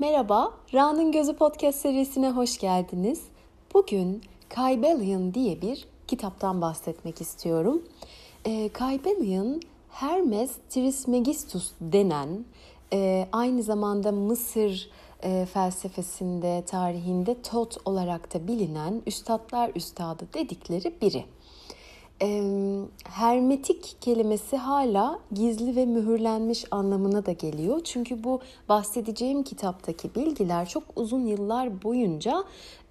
Merhaba, Ra'nın Gözü Podcast serisine hoş geldiniz. Bugün Kybalion diye bir kitaptan bahsetmek istiyorum. E, Kybalion, Hermes Trismegistus denen, e, aynı zamanda Mısır e, felsefesinde, tarihinde Tot olarak da bilinen Üstadlar Üstadı dedikleri biri e, hermetik kelimesi hala gizli ve mühürlenmiş anlamına da geliyor. Çünkü bu bahsedeceğim kitaptaki bilgiler çok uzun yıllar boyunca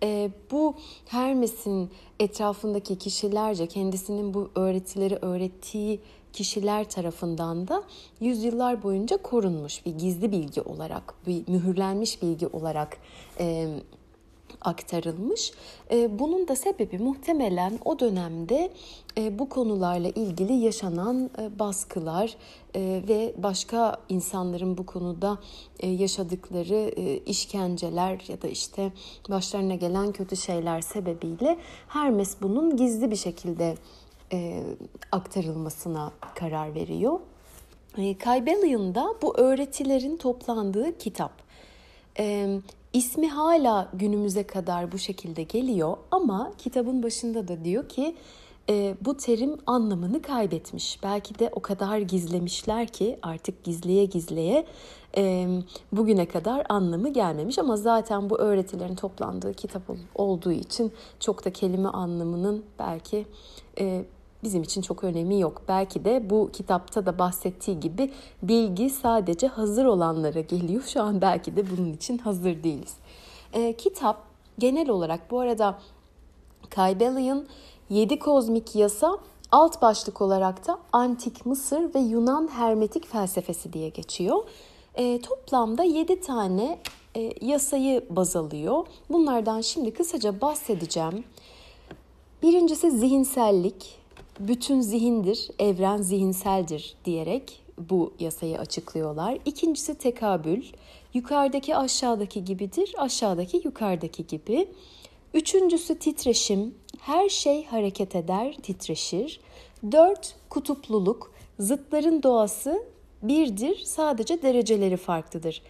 e, bu Hermes'in etrafındaki kişilerce kendisinin bu öğretileri öğrettiği kişiler tarafından da yüzyıllar boyunca korunmuş bir gizli bilgi olarak, bir mühürlenmiş bilgi olarak e, aktarılmış. E, bunun da sebebi muhtemelen o dönemde e, bu konularla ilgili yaşanan e, baskılar ve başka insanların bu konuda yaşadıkları işkenceler ya da işte başlarına gelen kötü şeyler sebebiyle Hermes bunun gizli bir şekilde aktarılmasına karar veriyor. Kaybelion bu öğretilerin toplandığı kitap. İsmi hala günümüze kadar bu şekilde geliyor ama kitabın başında da diyor ki e, bu terim anlamını kaybetmiş. Belki de o kadar gizlemişler ki artık gizliye gizliye e, bugüne kadar anlamı gelmemiş. Ama zaten bu öğretilerin toplandığı kitap olduğu için çok da kelime anlamının belki e, bizim için çok önemi yok. Belki de bu kitapta da bahsettiği gibi bilgi sadece hazır olanlara geliyor. Şu an belki de bunun için hazır değiliz. E, kitap genel olarak bu arada Kaybelian 7 kozmik yasa alt başlık olarak da antik Mısır ve Yunan hermetik felsefesi diye geçiyor. E, toplamda 7 tane e, yasayı baz alıyor. Bunlardan şimdi kısaca bahsedeceğim. Birincisi zihinsellik, bütün zihindir, evren zihinseldir diyerek bu yasayı açıklıyorlar. İkincisi tekabül. Yukarıdaki aşağıdaki gibidir, aşağıdaki yukarıdaki gibi. Üçüncüsü titreşim. Her şey hareket eder, titreşir. Dört, kutupluluk. Zıtların doğası birdir, sadece dereceleri farklıdır.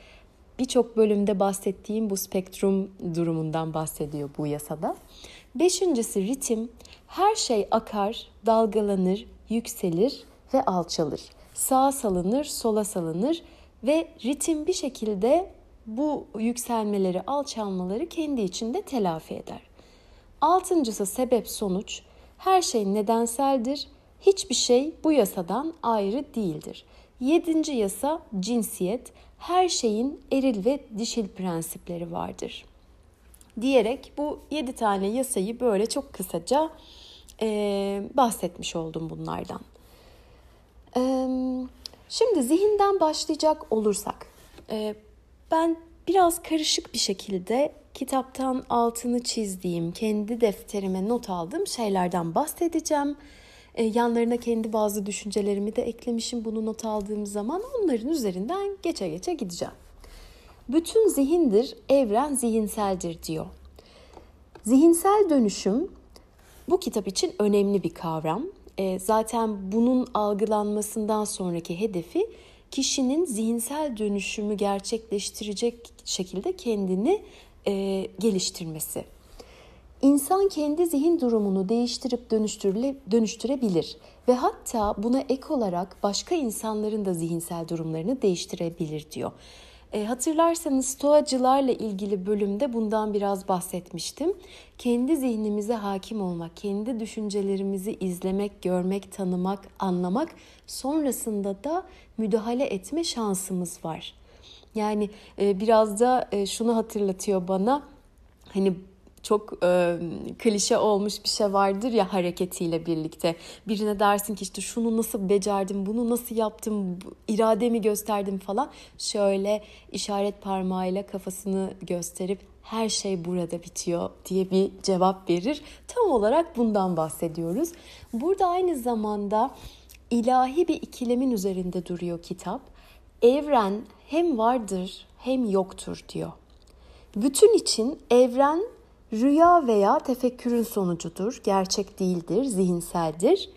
Birçok bölümde bahsettiğim bu spektrum durumundan bahsediyor bu yasada. Beşincisi ritim. Her şey akar, dalgalanır, yükselir ve alçalır. Sağa salınır, sola salınır ve ritim bir şekilde bu yükselmeleri, alçalmaları kendi içinde telafi eder. Altıncısı sebep sonuç. Her şey nedenseldir. Hiçbir şey bu yasadan ayrı değildir. Yedinci yasa cinsiyet. Her şeyin eril ve dişil prensipleri vardır diyerek bu 7 tane yasayı böyle çok kısaca e, bahsetmiş oldum bunlardan. E, şimdi zihinden başlayacak olursak e, ben biraz karışık bir şekilde kitaptan altını çizdiğim, kendi defterime not aldığım şeylerden bahsedeceğim. E, yanlarına kendi bazı düşüncelerimi de eklemişim bunu not aldığım zaman onların üzerinden geçe geçe gideceğim. Bütün zihindir, evren zihinseldir diyor. Zihinsel dönüşüm bu kitap için önemli bir kavram. E, zaten bunun algılanmasından sonraki hedefi kişinin zihinsel dönüşümü gerçekleştirecek şekilde kendini e, geliştirmesi. İnsan kendi zihin durumunu değiştirip dönüştürebilir ve hatta buna ek olarak başka insanların da zihinsel durumlarını değiştirebilir diyor. E, hatırlarsanız stoacılarla ilgili bölümde bundan biraz bahsetmiştim. Kendi zihnimize hakim olmak, kendi düşüncelerimizi izlemek, görmek, tanımak, anlamak, sonrasında da müdahale etme şansımız var. Yani e, biraz da e, şunu hatırlatıyor bana. Hani çok e, klişe olmuş bir şey vardır ya hareketiyle birlikte. Birine dersin ki işte şunu nasıl becerdim, bunu nasıl yaptım, irademi gösterdim falan. Şöyle işaret parmağıyla kafasını gösterip her şey burada bitiyor diye bir cevap verir. Tam olarak bundan bahsediyoruz. Burada aynı zamanda ilahi bir ikilemin üzerinde duruyor kitap. Evren hem vardır hem yoktur diyor. Bütün için evren Rüya veya tefekkürün sonucudur, gerçek değildir, zihinseldir.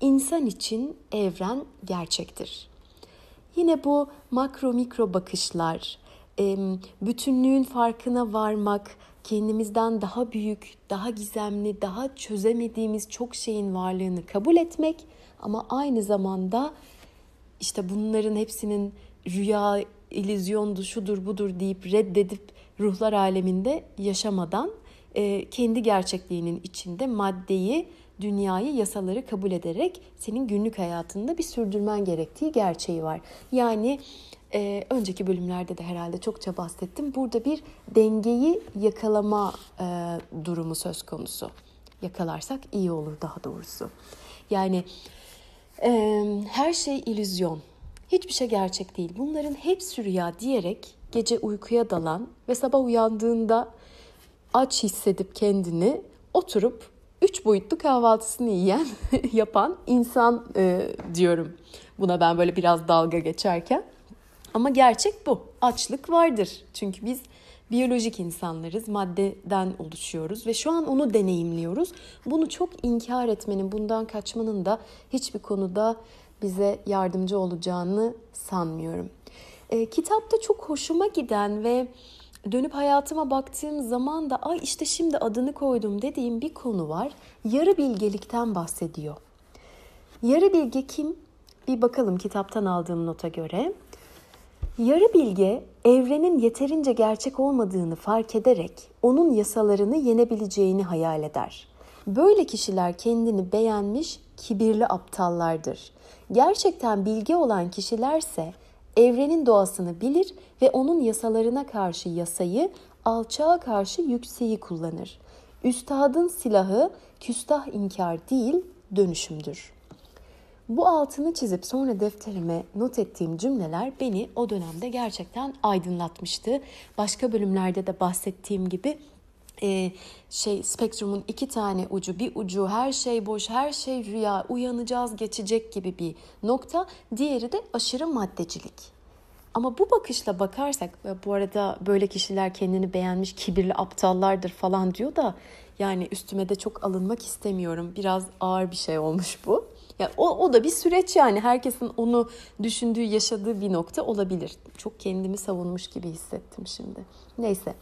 İnsan için evren gerçektir. Yine bu makro mikro bakışlar, bütünlüğün farkına varmak, kendimizden daha büyük, daha gizemli, daha çözemediğimiz çok şeyin varlığını kabul etmek ama aynı zamanda işte bunların hepsinin rüya, illüzyondu, şudur budur deyip reddedip ruhlar aleminde yaşamadan e, kendi gerçekliğinin içinde maddeyi, dünyayı, yasaları kabul ederek senin günlük hayatında bir sürdürmen gerektiği gerçeği var. Yani e, önceki bölümlerde de herhalde çokça bahsettim. Burada bir dengeyi yakalama e, durumu söz konusu. Yakalarsak iyi olur daha doğrusu. Yani her şey ilüzyon. Hiçbir şey gerçek değil. Bunların hepsi rüya diyerek gece uykuya dalan ve sabah uyandığında aç hissedip kendini oturup üç boyutlu kahvaltısını yiyen, yapan insan e, diyorum. Buna ben böyle biraz dalga geçerken. Ama gerçek bu. Açlık vardır. Çünkü biz biyolojik insanlarız, maddeden oluşuyoruz ve şu an onu deneyimliyoruz. Bunu çok inkar etmenin, bundan kaçmanın da hiçbir konuda bize yardımcı olacağını sanmıyorum. E, kitapta çok hoşuma giden ve dönüp hayatıma baktığım zaman da ay işte şimdi adını koydum dediğim bir konu var. Yarı bilgelikten bahsediyor. Yarı bilge kim? Bir bakalım kitaptan aldığım nota göre. Yarı bilge evrenin yeterince gerçek olmadığını fark ederek onun yasalarını yenebileceğini hayal eder. Böyle kişiler kendini beğenmiş kibirli aptallardır. Gerçekten bilge olan kişilerse evrenin doğasını bilir ve onun yasalarına karşı yasayı, alçağa karşı yükseği kullanır. Üstadın silahı küstah inkar değil, dönüşümdür. Bu altını çizip sonra defterime not ettiğim cümleler beni o dönemde gerçekten aydınlatmıştı. Başka bölümlerde de bahsettiğim gibi e, şey spektrumun iki tane ucu bir ucu her şey boş her şey rüya uyanacağız geçecek gibi bir nokta diğeri de aşırı maddecilik. Ama bu bakışla bakarsak e, bu arada böyle kişiler kendini beğenmiş kibirli aptallardır falan diyor da yani üstüme de çok alınmak istemiyorum. Biraz ağır bir şey olmuş bu. ya o, o da bir süreç yani herkesin onu düşündüğü yaşadığı bir nokta olabilir. Çok kendimi savunmuş gibi hissettim şimdi. Neyse.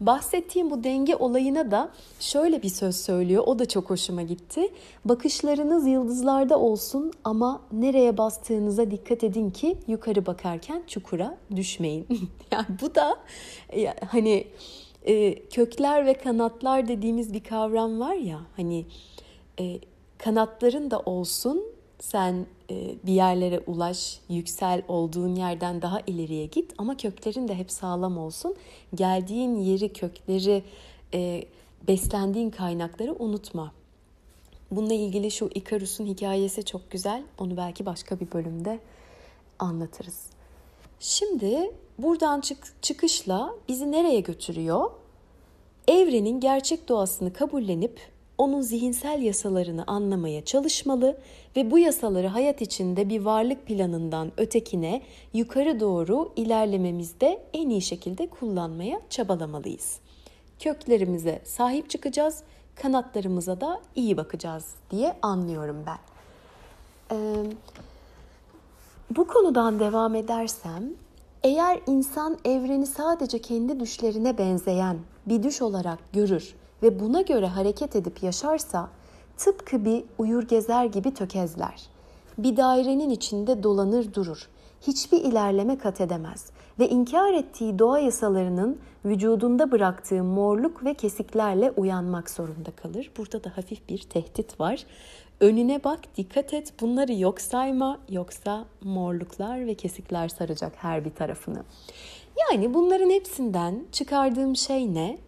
Bahsettiğim bu denge olayına da şöyle bir söz söylüyor. O da çok hoşuma gitti. Bakışlarınız yıldızlarda olsun ama nereye bastığınıza dikkat edin ki yukarı bakarken çukura düşmeyin. yani bu da e, hani e, kökler ve kanatlar dediğimiz bir kavram var ya hani e, kanatların da olsun sen e, bir yerlere ulaş, yüksel olduğun yerden daha ileriye git ama köklerin de hep sağlam olsun. Geldiğin yeri, kökleri, e, beslendiğin kaynakları unutma. Bununla ilgili şu Ikarus'un hikayesi çok güzel. Onu belki başka bir bölümde anlatırız. Şimdi buradan çık çıkışla bizi nereye götürüyor? Evrenin gerçek doğasını kabullenip onun zihinsel yasalarını anlamaya çalışmalı ve bu yasaları hayat içinde bir varlık planından ötekine yukarı doğru ilerlememizde en iyi şekilde kullanmaya çabalamalıyız. Köklerimize sahip çıkacağız, kanatlarımıza da iyi bakacağız diye anlıyorum ben. Ee, bu konudan devam edersem eğer insan evreni sadece kendi düşlerine benzeyen bir düş olarak görür ve buna göre hareket edip yaşarsa tıpkı bir uyur gezer gibi tökezler. Bir dairenin içinde dolanır durur. Hiçbir ilerleme kat edemez ve inkar ettiği doğa yasalarının vücudunda bıraktığı morluk ve kesiklerle uyanmak zorunda kalır. Burada da hafif bir tehdit var. Önüne bak, dikkat et. Bunları yok sayma yoksa morluklar ve kesikler saracak her bir tarafını. Yani bunların hepsinden çıkardığım şey ne?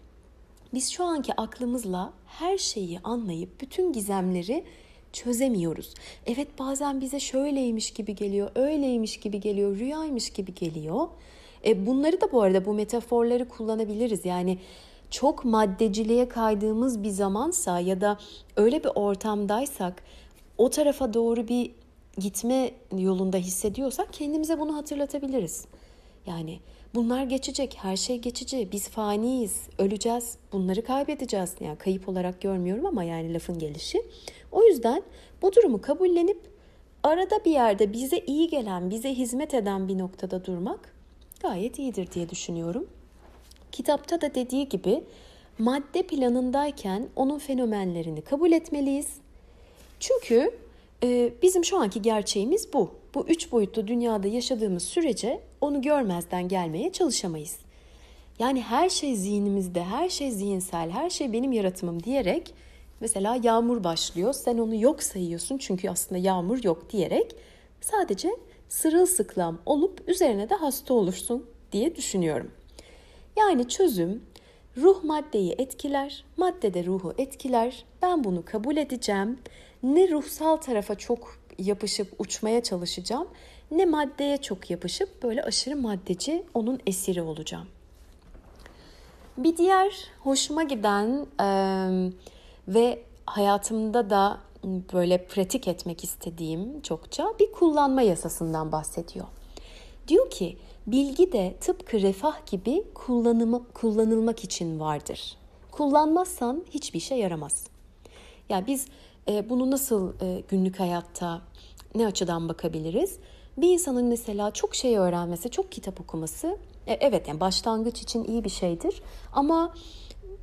Biz şu anki aklımızla her şeyi anlayıp bütün gizemleri çözemiyoruz. Evet bazen bize şöyleymiş gibi geliyor, öyleymiş gibi geliyor, rüyaymış gibi geliyor. E bunları da bu arada bu metaforları kullanabiliriz. Yani çok maddeciliğe kaydığımız bir zamansa ya da öyle bir ortamdaysak o tarafa doğru bir gitme yolunda hissediyorsak kendimize bunu hatırlatabiliriz. Yani Bunlar geçecek, her şey geçici. Biz faniyiz, öleceğiz, bunları kaybedeceğiz. Yani kayıp olarak görmüyorum ama yani lafın gelişi. O yüzden bu durumu kabullenip arada bir yerde bize iyi gelen, bize hizmet eden bir noktada durmak gayet iyidir diye düşünüyorum. Kitapta da dediği gibi madde planındayken onun fenomenlerini kabul etmeliyiz. Çünkü e, bizim şu anki gerçeğimiz bu. Bu üç boyutlu dünyada yaşadığımız sürece onu görmezden gelmeye çalışamayız. Yani her şey zihnimizde, her şey zihinsel, her şey benim yaratımım diyerek mesela yağmur başlıyor. Sen onu yok sayıyorsun çünkü aslında yağmur yok diyerek sadece sırılsıklam olup üzerine de hasta olursun diye düşünüyorum. Yani çözüm ruh maddeyi etkiler, madde de ruhu etkiler. Ben bunu kabul edeceğim. Ne ruhsal tarafa çok yapışıp uçmaya çalışacağım ne maddeye çok yapışıp böyle aşırı maddeci onun esiri olacağım. Bir diğer hoşuma giden e, ve hayatımda da böyle pratik etmek istediğim çokça bir kullanma yasasından bahsediyor. Diyor ki bilgi de tıpkı refah gibi kullanımı, kullanılmak için vardır. Kullanmazsan hiçbir işe yaramaz. Ya yani biz e, bunu nasıl e, günlük hayatta ne açıdan bakabiliriz? bir insanın mesela çok şey öğrenmesi, çok kitap okuması e, evet yani başlangıç için iyi bir şeydir ama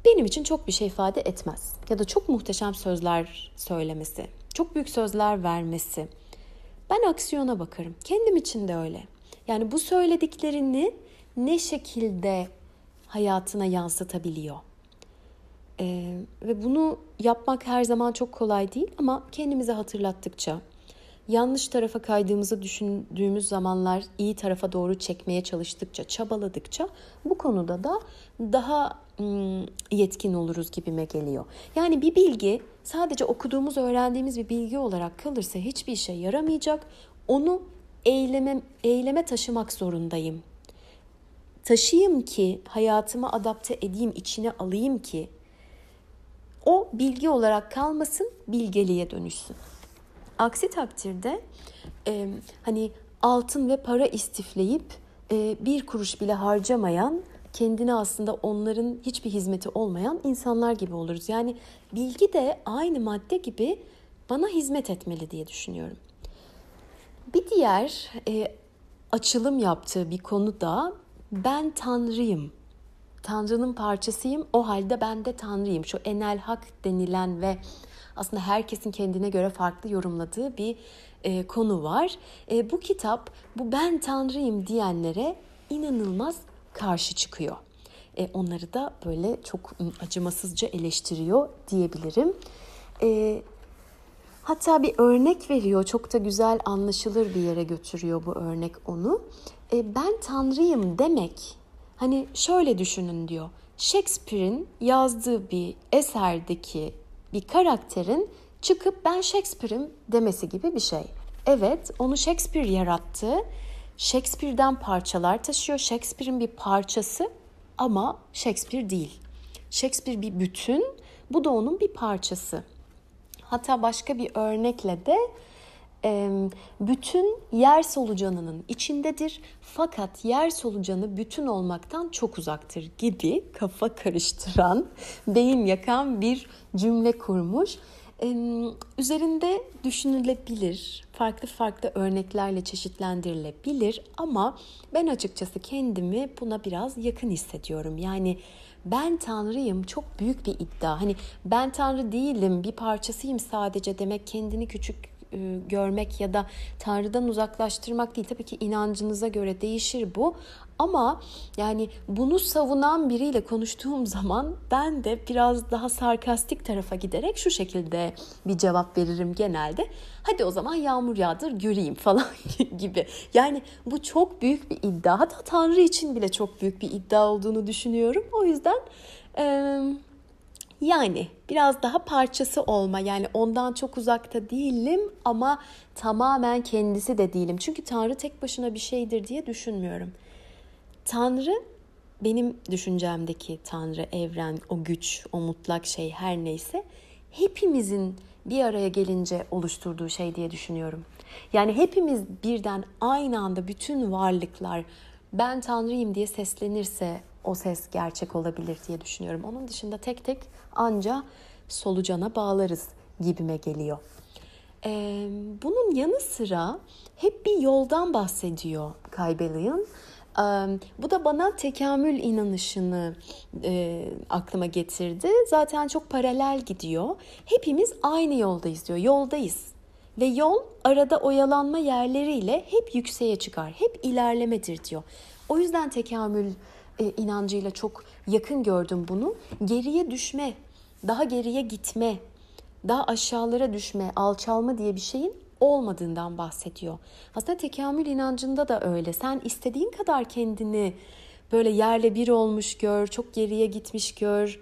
benim için çok bir şey ifade etmez. Ya da çok muhteşem sözler söylemesi, çok büyük sözler vermesi. Ben aksiyona bakarım. Kendim için de öyle. Yani bu söylediklerini ne şekilde hayatına yansıtabiliyor? Ee, ve bunu yapmak her zaman çok kolay değil ama kendimize hatırlattıkça, Yanlış tarafa kaydığımızı düşündüğümüz zamanlar iyi tarafa doğru çekmeye çalıştıkça, çabaladıkça bu konuda da daha yetkin oluruz gibime geliyor. Yani bir bilgi sadece okuduğumuz, öğrendiğimiz bir bilgi olarak kalırsa hiçbir işe yaramayacak. Onu eyleme, eyleme taşımak zorundayım. Taşıyayım ki hayatıma adapte edeyim, içine alayım ki o bilgi olarak kalmasın, bilgeliğe dönüşsün. Aksi takdirde e, hani altın ve para istifleyip e, bir kuruş bile harcamayan kendine aslında onların hiçbir hizmeti olmayan insanlar gibi oluruz. Yani bilgi de aynı madde gibi bana hizmet etmeli diye düşünüyorum. Bir diğer e, açılım yaptığı bir konu da ben tanrıyım. Tanrının parçasıyım. O halde ben de tanrıyım. Şu enel hak denilen ve aslında herkesin kendine göre farklı yorumladığı bir e, konu var. E, bu kitap bu ben tanrıyım diyenlere inanılmaz karşı çıkıyor. E, onları da böyle çok ıı, acımasızca eleştiriyor diyebilirim. E, hatta bir örnek veriyor. Çok da güzel anlaşılır bir yere götürüyor bu örnek onu. E, ben tanrıyım demek hani şöyle düşünün diyor. Shakespeare'in yazdığı bir eserdeki bir karakterin çıkıp ben Shakespeare'im demesi gibi bir şey. Evet, onu Shakespeare yarattı. Shakespeare'den parçalar taşıyor. Shakespeare'in bir parçası ama Shakespeare değil. Shakespeare bir bütün, bu da onun bir parçası. Hatta başka bir örnekle de bütün yer solucanının içindedir fakat yer solucanı bütün olmaktan çok uzaktır gibi kafa karıştıran, beyin yakan bir cümle kurmuş. Üzerinde düşünülebilir, farklı farklı örneklerle çeşitlendirilebilir ama ben açıkçası kendimi buna biraz yakın hissediyorum. Yani ben tanrıyım çok büyük bir iddia. Hani ben tanrı değilim, bir parçasıyım sadece demek kendini küçük e, görmek ya da Tanrı'dan uzaklaştırmak değil. Tabii ki inancınıza göre değişir bu. Ama yani bunu savunan biriyle konuştuğum zaman ben de biraz daha sarkastik tarafa giderek şu şekilde bir cevap veririm genelde. Hadi o zaman yağmur yağdır göreyim falan gibi. Yani bu çok büyük bir iddia. Hatta Tanrı için bile çok büyük bir iddia olduğunu düşünüyorum. O yüzden... E, yani biraz daha parçası olma yani ondan çok uzakta değilim ama tamamen kendisi de değilim. Çünkü Tanrı tek başına bir şeydir diye düşünmüyorum. Tanrı benim düşüncemdeki Tanrı, evren, o güç, o mutlak şey her neyse hepimizin bir araya gelince oluşturduğu şey diye düşünüyorum. Yani hepimiz birden aynı anda bütün varlıklar ben Tanrıyım diye seslenirse o ses gerçek olabilir diye düşünüyorum. Onun dışında tek tek anca solucana bağlarız gibime geliyor. Ee, bunun yanı sıra hep bir yoldan bahsediyor Kaybelian. Ee, bu da bana tekamül inanışını e, aklıma getirdi. Zaten çok paralel gidiyor. Hepimiz aynı yoldayız diyor. Yoldayız. Ve yol arada oyalanma yerleriyle hep yükseğe çıkar. Hep ilerlemedir diyor. O yüzden tekamül e, inancıyla çok yakın gördüm bunu. Geriye düşme, daha geriye gitme, daha aşağılara düşme, alçalma diye bir şeyin olmadığından bahsediyor. Aslında tekamül inancında da öyle. Sen istediğin kadar kendini böyle yerle bir olmuş gör, çok geriye gitmiş gör,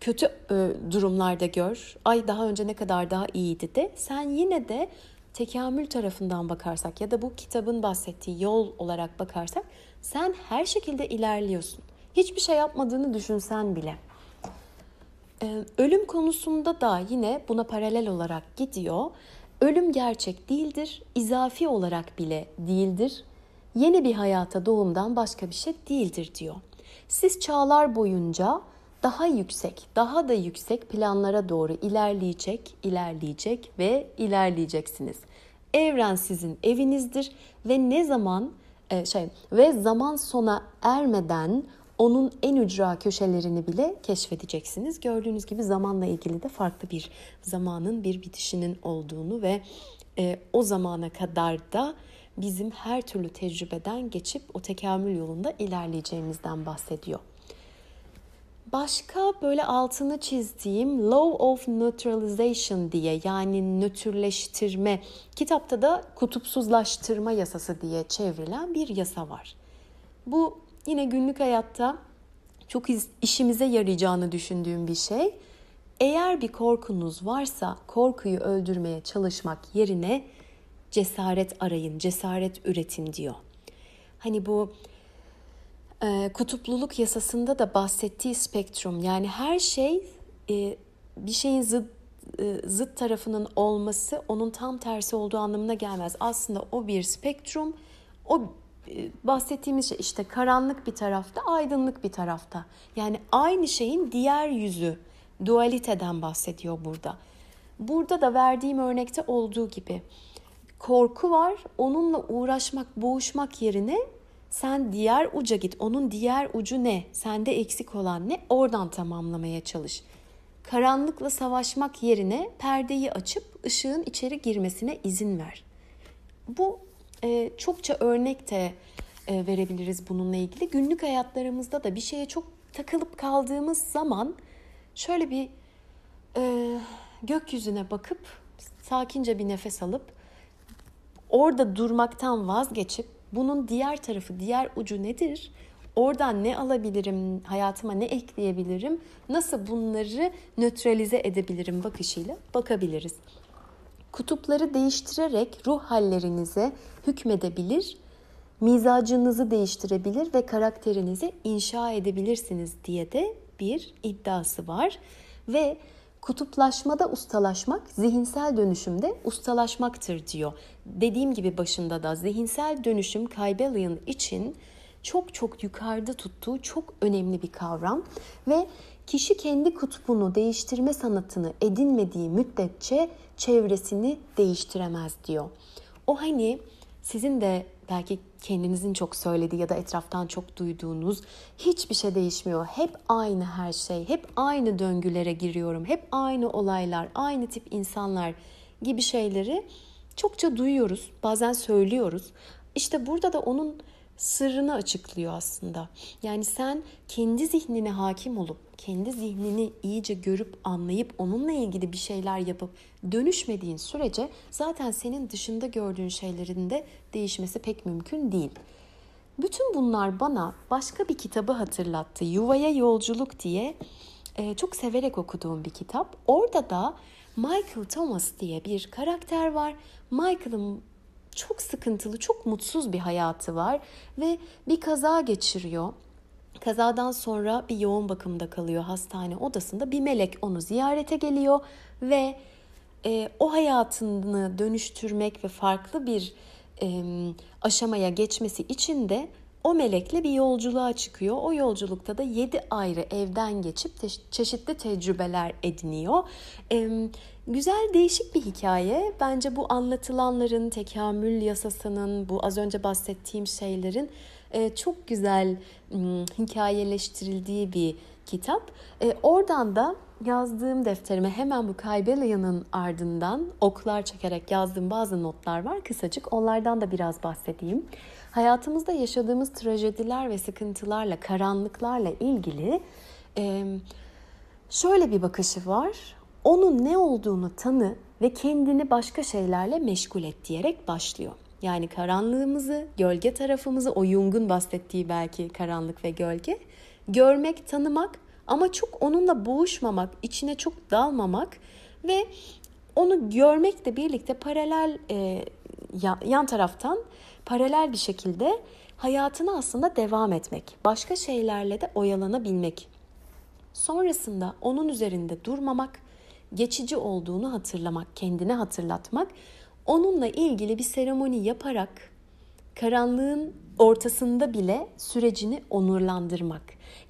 kötü e, durumlarda gör. Ay daha önce ne kadar daha iyiydi de sen yine de tekamül tarafından bakarsak ya da bu kitabın bahsettiği yol olarak bakarsak sen her şekilde ilerliyorsun. Hiçbir şey yapmadığını düşünsen bile. Ee, ölüm konusunda da yine buna paralel olarak gidiyor. Ölüm gerçek değildir, izafi olarak bile değildir. Yeni bir hayata doğumdan başka bir şey değildir diyor. Siz çağlar boyunca daha yüksek, daha da yüksek planlara doğru ilerleyecek, ilerleyecek ve ilerleyeceksiniz. Evren sizin evinizdir ve ne zaman e, şey ve zaman sona ermeden onun en ücra köşelerini bile keşfedeceksiniz. Gördüğünüz gibi zamanla ilgili de farklı bir zamanın bir bitişinin olduğunu ve e, o zamana kadar da bizim her türlü tecrübeden geçip o tekamül yolunda ilerleyeceğimizden bahsediyor. Başka böyle altını çizdiğim Law of Neutralization diye yani nötrleştirme, kitapta da kutupsuzlaştırma yasası diye çevrilen bir yasa var. Bu yine günlük hayatta çok işimize yarayacağını düşündüğüm bir şey. Eğer bir korkunuz varsa korkuyu öldürmeye çalışmak yerine cesaret arayın, cesaret üretin diyor. Hani bu e, kutupluluk yasasında da bahsettiği spektrum yani her şey e, bir şeyin zıt e, zıt tarafının olması onun tam tersi olduğu anlamına gelmez. Aslında o bir spektrum. O bahsettiğimiz şey işte karanlık bir tarafta, aydınlık bir tarafta. Yani aynı şeyin diğer yüzü, dualiteden bahsediyor burada. Burada da verdiğim örnekte olduğu gibi korku var. Onunla uğraşmak, boğuşmak yerine sen diğer uca git. Onun diğer ucu ne? Sende eksik olan ne? Oradan tamamlamaya çalış. Karanlıkla savaşmak yerine perdeyi açıp ışığın içeri girmesine izin ver. Bu e, çokça örnek de e, verebiliriz bununla ilgili. Günlük hayatlarımızda da bir şeye çok takılıp kaldığımız zaman şöyle bir e, gökyüzüne bakıp sakince bir nefes alıp orada durmaktan vazgeçip bunun diğer tarafı, diğer ucu nedir? Oradan ne alabilirim, hayatıma ne ekleyebilirim, nasıl bunları nötralize edebilirim bakışıyla bakabiliriz. Kutupları değiştirerek ruh hallerinize hükmedebilir, mizacınızı değiştirebilir ve karakterinizi inşa edebilirsiniz diye de bir iddiası var. Ve Kutuplaşmada ustalaşmak, zihinsel dönüşümde ustalaşmaktır diyor. Dediğim gibi başında da zihinsel dönüşüm Kaybelian için çok çok yukarıda tuttuğu çok önemli bir kavram ve kişi kendi kutbunu değiştirme sanatını edinmediği müddetçe çevresini değiştiremez diyor. O hani sizin de belki kendinizin çok söylediği ya da etraftan çok duyduğunuz hiçbir şey değişmiyor. Hep aynı her şey, hep aynı döngülere giriyorum, hep aynı olaylar, aynı tip insanlar gibi şeyleri çokça duyuyoruz, bazen söylüyoruz. İşte burada da onun sırrını açıklıyor aslında. Yani sen kendi zihnine hakim olup, kendi zihnini iyice görüp, anlayıp onunla ilgili bir şeyler yapıp dönüşmediğin sürece zaten senin dışında gördüğün şeylerin de değişmesi pek mümkün değil. Bütün bunlar bana başka bir kitabı hatırlattı. Yuvaya Yolculuk diye e, çok severek okuduğum bir kitap. Orada da Michael Thomas diye bir karakter var. Michael'ın çok sıkıntılı, çok mutsuz bir hayatı var ve bir kaza geçiriyor. Kazadan sonra bir yoğun bakımda kalıyor hastane odasında. Bir melek onu ziyarete geliyor ve e, o hayatını dönüştürmek ve farklı bir e, aşamaya geçmesi için de o melekle bir yolculuğa çıkıyor. O yolculukta da 7 ayrı evden geçip te- çeşitli tecrübeler ediniyor. E, Güzel değişik bir hikaye. Bence bu anlatılanların, tekamül yasasının, bu az önce bahsettiğim şeylerin e, çok güzel hikayeleştirildiği bir kitap. E, oradan da yazdığım defterime hemen bu Kaybela'nın ardından oklar çekerek yazdığım bazı notlar var. Kısacık onlardan da biraz bahsedeyim. Hayatımızda yaşadığımız trajediler ve sıkıntılarla, karanlıklarla ilgili şöyle bir bakışı var. Onun ne olduğunu tanı ve kendini başka şeylerle meşgul et diyerek başlıyor. Yani karanlığımızı, gölge tarafımızı, o Jung'un bahsettiği belki karanlık ve gölge, görmek, tanımak ama çok onunla boğuşmamak, içine çok dalmamak ve onu görmekle birlikte paralel e, yan taraftan paralel bir şekilde hayatını aslında devam etmek, başka şeylerle de oyalanabilmek. Sonrasında onun üzerinde durmamak, geçici olduğunu hatırlamak, kendine hatırlatmak, onunla ilgili bir seremoni yaparak karanlığın ortasında bile sürecini onurlandırmak.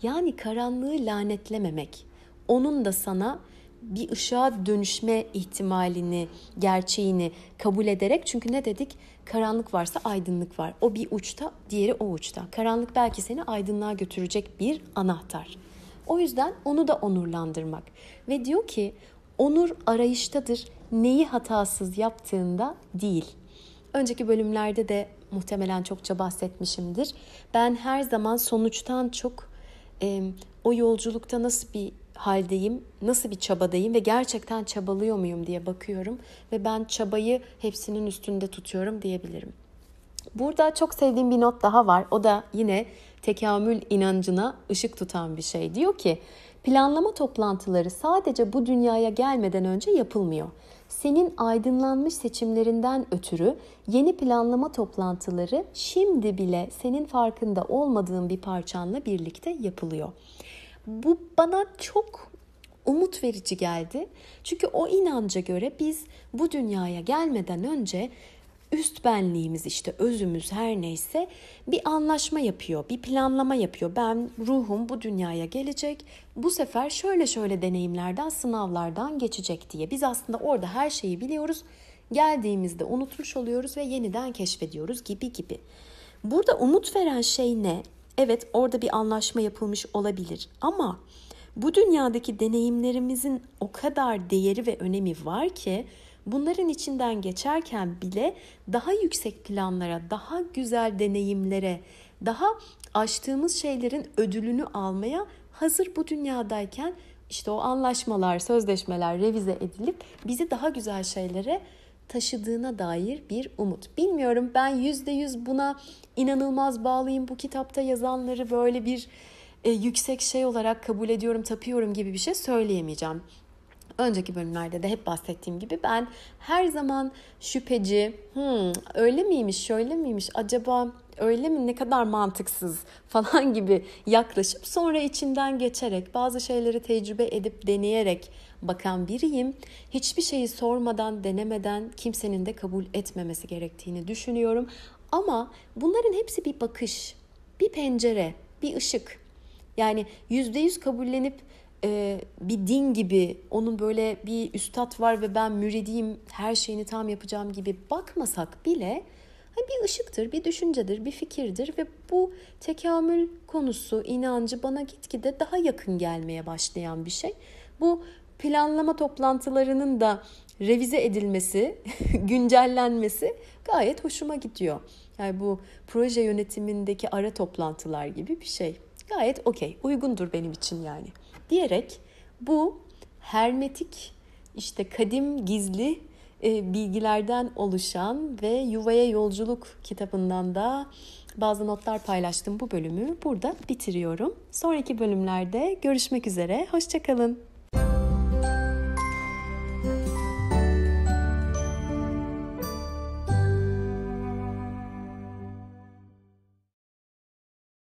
Yani karanlığı lanetlememek. Onun da sana bir ışığa dönüşme ihtimalini, gerçeğini kabul ederek çünkü ne dedik? Karanlık varsa aydınlık var. O bir uçta, diğeri o uçta. Karanlık belki seni aydınlığa götürecek bir anahtar. O yüzden onu da onurlandırmak. Ve diyor ki Onur arayıştadır. Neyi hatasız yaptığında değil. Önceki bölümlerde de muhtemelen çokça bahsetmişimdir. Ben her zaman sonuçtan çok e, o yolculukta nasıl bir haldeyim, nasıl bir çabadayım ve gerçekten çabalıyor muyum diye bakıyorum ve ben çabayı hepsinin üstünde tutuyorum diyebilirim. Burada çok sevdiğim bir not daha var. O da yine tekamül inancına ışık tutan bir şey. Diyor ki Planlama toplantıları sadece bu dünyaya gelmeden önce yapılmıyor. Senin aydınlanmış seçimlerinden ötürü yeni planlama toplantıları şimdi bile senin farkında olmadığın bir parçanla birlikte yapılıyor. Bu bana çok umut verici geldi. Çünkü o inanca göre biz bu dünyaya gelmeden önce üst benliğimiz işte özümüz her neyse bir anlaşma yapıyor, bir planlama yapıyor. Ben ruhum bu dünyaya gelecek. Bu sefer şöyle şöyle deneyimlerden, sınavlardan geçecek diye. Biz aslında orada her şeyi biliyoruz. Geldiğimizde unutmuş oluyoruz ve yeniden keşfediyoruz gibi gibi. Burada umut veren şey ne? Evet, orada bir anlaşma yapılmış olabilir ama bu dünyadaki deneyimlerimizin o kadar değeri ve önemi var ki Bunların içinden geçerken bile daha yüksek planlara, daha güzel deneyimlere, daha açtığımız şeylerin ödülünü almaya hazır bu dünyadayken işte o anlaşmalar, sözleşmeler revize edilip bizi daha güzel şeylere taşıdığına dair bir umut. Bilmiyorum ben yüzde yüz buna inanılmaz bağlıyım. Bu kitapta yazanları böyle bir e, yüksek şey olarak kabul ediyorum, tapıyorum gibi bir şey söyleyemeyeceğim önceki bölümlerde de hep bahsettiğim gibi ben her zaman şüpheci, hmm, öyle miymiş, şöyle miymiş, acaba öyle mi ne kadar mantıksız falan gibi yaklaşıp sonra içinden geçerek bazı şeyleri tecrübe edip deneyerek bakan biriyim. Hiçbir şeyi sormadan, denemeden kimsenin de kabul etmemesi gerektiğini düşünüyorum. Ama bunların hepsi bir bakış, bir pencere, bir ışık. Yani %100 kabullenip e, bir din gibi onun böyle bir üstad var ve ben müridiyim her şeyini tam yapacağım gibi bakmasak bile bir ışıktır, bir düşüncedir, bir fikirdir ve bu tekamül konusu, inancı bana gitgide daha yakın gelmeye başlayan bir şey. Bu planlama toplantılarının da revize edilmesi, güncellenmesi gayet hoşuma gidiyor. Yani bu proje yönetimindeki ara toplantılar gibi bir şey. Gayet okey, uygundur benim için yani diyerek bu hermetik işte kadim gizli e, bilgilerden oluşan ve Yuvaya Yolculuk kitabından da bazı notlar paylaştım bu bölümü. Burada bitiriyorum. Sonraki bölümlerde görüşmek üzere. Hoşçakalın.